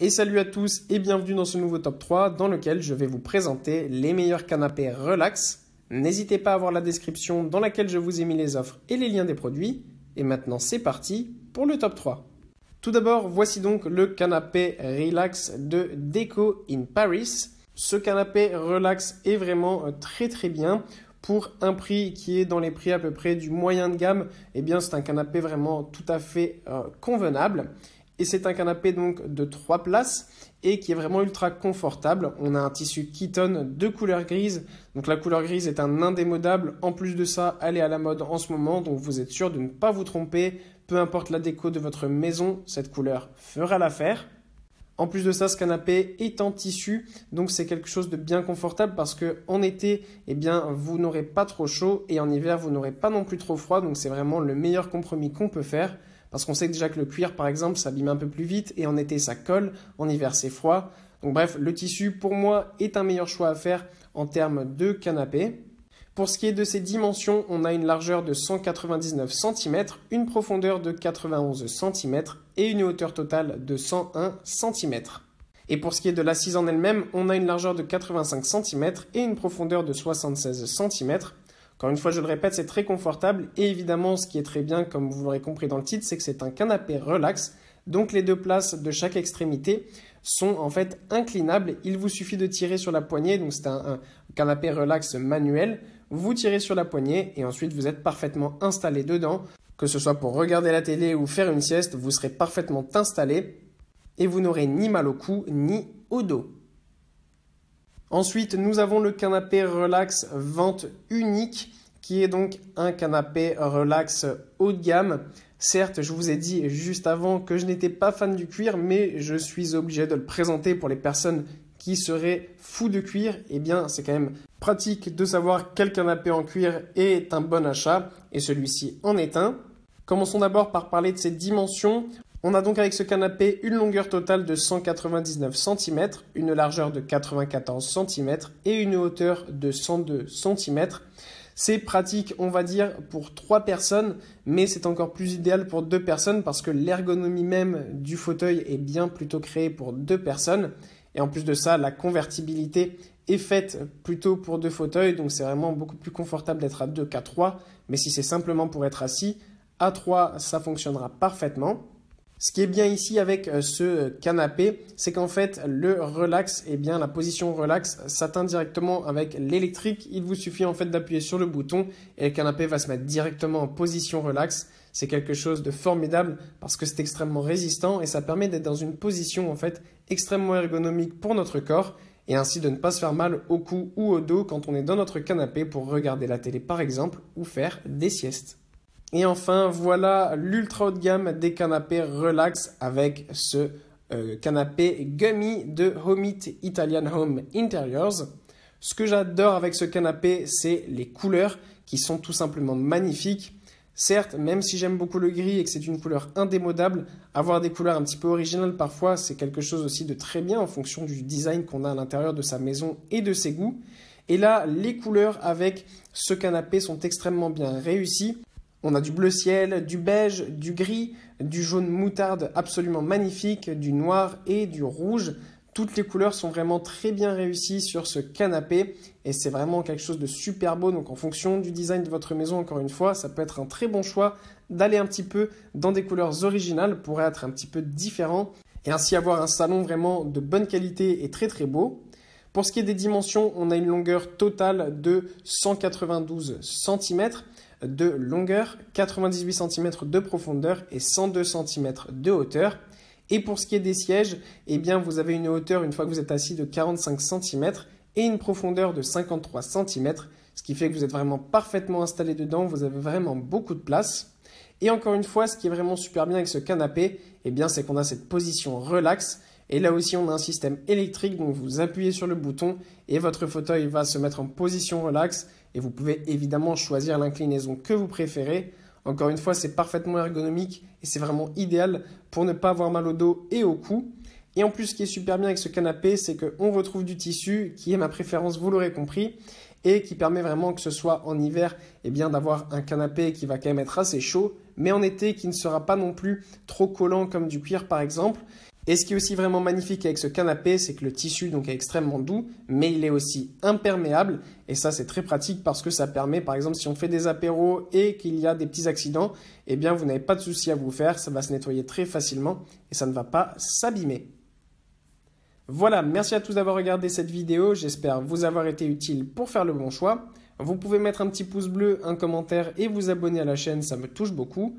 Et salut à tous et bienvenue dans ce nouveau top 3 dans lequel je vais vous présenter les meilleurs canapés relax. N'hésitez pas à voir la description dans laquelle je vous ai mis les offres et les liens des produits. Et maintenant c'est parti pour le top 3. Tout d'abord, voici donc le canapé relax de Deco in Paris. Ce canapé relax est vraiment euh, très très bien pour un prix qui est dans les prix à peu près du moyen de gamme, Et eh bien c'est un canapé vraiment tout à fait euh, convenable. Et c'est un canapé donc de 3 places et qui est vraiment ultra confortable. On a un tissu tonne de couleur grise. Donc la couleur grise est un indémodable. En plus de ça, elle est à la mode en ce moment. Donc vous êtes sûr de ne pas vous tromper. Peu importe la déco de votre maison, cette couleur fera l'affaire. En plus de ça, ce canapé est en tissu, donc c'est quelque chose de bien confortable parce que en été, eh bien, vous n'aurez pas trop chaud et en hiver, vous n'aurez pas non plus trop froid, donc c'est vraiment le meilleur compromis qu'on peut faire. Parce qu'on sait déjà que le cuir, par exemple, s'abîme un peu plus vite et en été ça colle, en hiver c'est froid. Donc bref, le tissu pour moi est un meilleur choix à faire en termes de canapé. Pour ce qui est de ses dimensions, on a une largeur de 199 cm, une profondeur de 91 cm et une hauteur totale de 101 cm. Et pour ce qui est de l'assise en elle-même, on a une largeur de 85 cm et une profondeur de 76 cm, encore une fois, je le répète, c'est très confortable et évidemment, ce qui est très bien, comme vous l'aurez compris dans le titre, c'est que c'est un canapé relax. Donc les deux places de chaque extrémité sont en fait inclinables. Il vous suffit de tirer sur la poignée, donc c'est un, canapé relax manuel. Vous tirez sur la poignée et ensuite vous êtes parfaitement installé dedans. Que ce soit pour regarder la télé ou faire une sieste, vous serez parfaitement installé et vous n'aurez ni mal au cou ni au dos. Ensuite, nous avons le canapé relax vente unique qui est donc un canapé relax haut de gamme. Certes, je vous ai dit juste avant que je n'étais pas fan du cuir, mais je suis obligé de le présenter pour les personnes qui seraient fous de cuir. Eh bien, c'est quand même pratique de savoir quel canapé en cuir est un bon achat, et celui-ci en est un. Commençons d'abord par parler de ses dimensions. On a donc avec ce canapé une longueur totale de 199 cm, une largeur de 94 cm et une hauteur de 102 cm. C'est pratique, on va dire, pour trois personnes, mais c'est encore plus idéal pour deux personnes parce que l'ergonomie même du fauteuil est bien plutôt créée pour deux personnes. Et en plus de ça, la convertibilité est faite plutôt pour deux fauteuils, donc c'est vraiment beaucoup plus confortable d'être à deux qu'à trois. Mais si c'est simplement pour être assis, à trois, ça fonctionnera parfaitement. Ce qui est bien ici avec euh, ce canapé, c'est qu'en fait le relax, et eh bien la position relax s'atteint directement avec l'électrique. Il vous suffit en fait d'appuyer sur le bouton et le canapé va se mettre directement en position relax. C'est quelque chose de formidable parce que c'est extrêmement résistant et ça permet d'être dans une position en fait extrêmement ergonomique pour notre corps et ainsi de ne pas se faire mal au cou ou au dos quand on est dans notre canapé pour regarder la télé par exemple ou faire des siestes. Et enfin, voilà l'ultra haut de gamme des canapés relax avec ce euh, canapé gummy de Homit Italian Home Interiors. Ce que j'adore avec ce canapé, c'est les couleurs qui sont tout simplement magnifiques. Certes, même si j'aime beaucoup le gris et que c'est une couleur indémodable, avoir des couleurs un petit peu originales parfois, c'est quelque chose aussi de très bien en fonction du design qu'on a à l'intérieur de sa maison et de ses goûts. Et là, les couleurs avec ce canapé sont extrêmement bien réussies. On a du bleu ciel, du beige, du gris, du jaune moutarde absolument magnifique, du noir et du rouge. Toutes les couleurs sont vraiment très bien réussies sur ce canapé et c'est vraiment quelque chose de super beau. Donc en fonction du design de votre maison, encore une fois, ça peut être un très bon choix d'aller un petit peu dans des couleurs originales pour être un petit peu différent et ainsi avoir un salon vraiment de bonne qualité et très très beau. Pour ce qui est des dimensions, on a une longueur totale de 192 cm de longueur, 98 cm de profondeur et 102 cm de hauteur. Et pour ce qui est des sièges, eh bien vous avez une hauteur une fois que vous êtes assis de 45 cm et une profondeur de 53 cm, ce qui fait que vous êtes vraiment parfaitement installé dedans, vous avez vraiment beaucoup de place. Et encore une fois, ce qui est vraiment super bien avec ce canapé, eh bien c'est qu'on a cette position relaxe. Et là aussi, on a un système électrique, donc vous appuyez sur le bouton et votre fauteuil va se mettre en position relaxe et vous pouvez évidemment choisir l'inclinaison que vous préférez. Encore une fois, c'est parfaitement ergonomique et c'est vraiment idéal pour ne pas avoir mal au dos et au cou. Et en plus, ce qui est super bien avec ce canapé, c'est qu'on retrouve du tissu, qui est ma préférence, vous l'aurez compris, et qui permet vraiment que ce soit en hiver, eh bien d'avoir un canapé qui va quand même être assez chaud, mais en été qui ne sera pas non plus trop collant comme du cuir par exemple. Et ce qui est aussi vraiment magnifique avec ce canapé, c'est que le tissu donc est extrêmement doux, mais il est aussi imperméable. Et ça, c'est très pratique parce que ça permet, par exemple, si on fait des apéros et qu'il y a des petits accidents, eh bien, vous n'avez pas de souci à vous faire. Ça va se nettoyer très facilement et ça ne va pas s'abîmer. Voilà, merci à tous d'avoir regardé cette vidéo. J'espère vous avoir été utile pour faire le bon choix. Vous pouvez mettre un petit pouce bleu, un commentaire et vous abonner à la chaîne, ça me touche beaucoup.